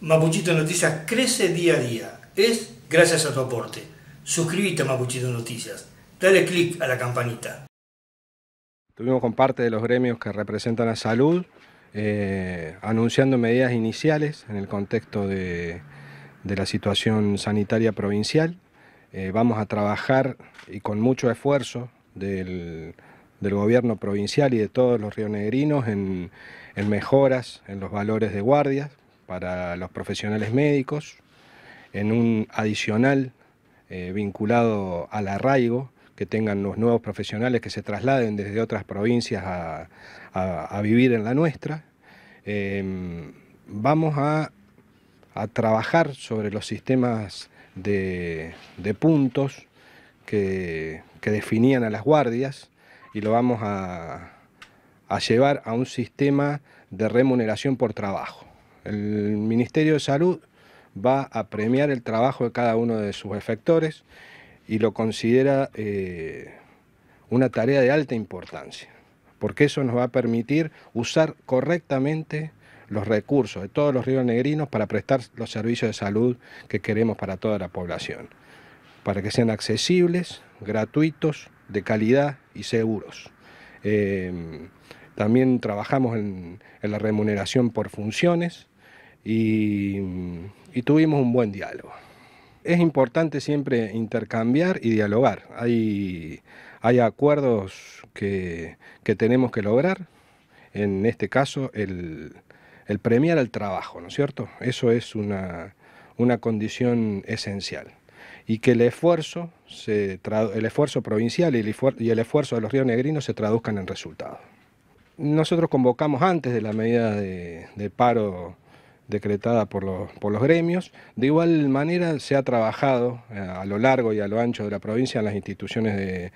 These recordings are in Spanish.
Mapuchito Noticias crece día a día. Es gracias a tu aporte. Suscríbete a Mapuchito Noticias. Dale click a la campanita. Estuvimos con parte de los gremios que representan a salud, eh, anunciando medidas iniciales en el contexto de, la situación sanitaria provincial. Eh, vamos a trabajar y con mucho esfuerzo del, gobierno provincial y de todos los rionegrinos en, en mejoras en los valores de guardias para los profesionales médicos, en un adicional eh, vinculado al arraigo, que tengan los nuevos profesionales que se trasladen desde otras provincias a, vivir en la nuestra. Em, vamos a, trabajar sobre los sistemas de, puntos que, definían a las guardias y lo vamos a llevar a un sistema de remuneración por trabajo. El Ministerio de Salud va a premiar el trabajo de cada uno de sus efectores y lo considera eh, una tarea de alta importancia, porque eso nos va a permitir usar correctamente los recursos de todos los ríos negrinos para prestar los servicios de salud que queremos para toda la población, para que sean accesibles, gratuitos, de calidad y seguros. Eh, también trabajamos en la remuneración por funciones, y, tuvimos un buen diálogo. Es importante siempre intercambiar y dialogar. Hay, acuerdos que, tenemos que lograr, en este caso el, premiar al trabajo, ¿no es cierto? Eso es una, condición esencial. Y que el esfuerzo, el esfuerzo provincial y el, esfuerzo de los ríos negrinos se traduzcan en resultados. Nosotros convocamos antes de la medida de paro decretada por los, por los gremios. De igual manera se ha trabajado eh, a lo largo y a lo ancho de la provincia en las instituciones de,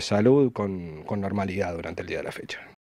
salud con normalidad durante el día de la fecha.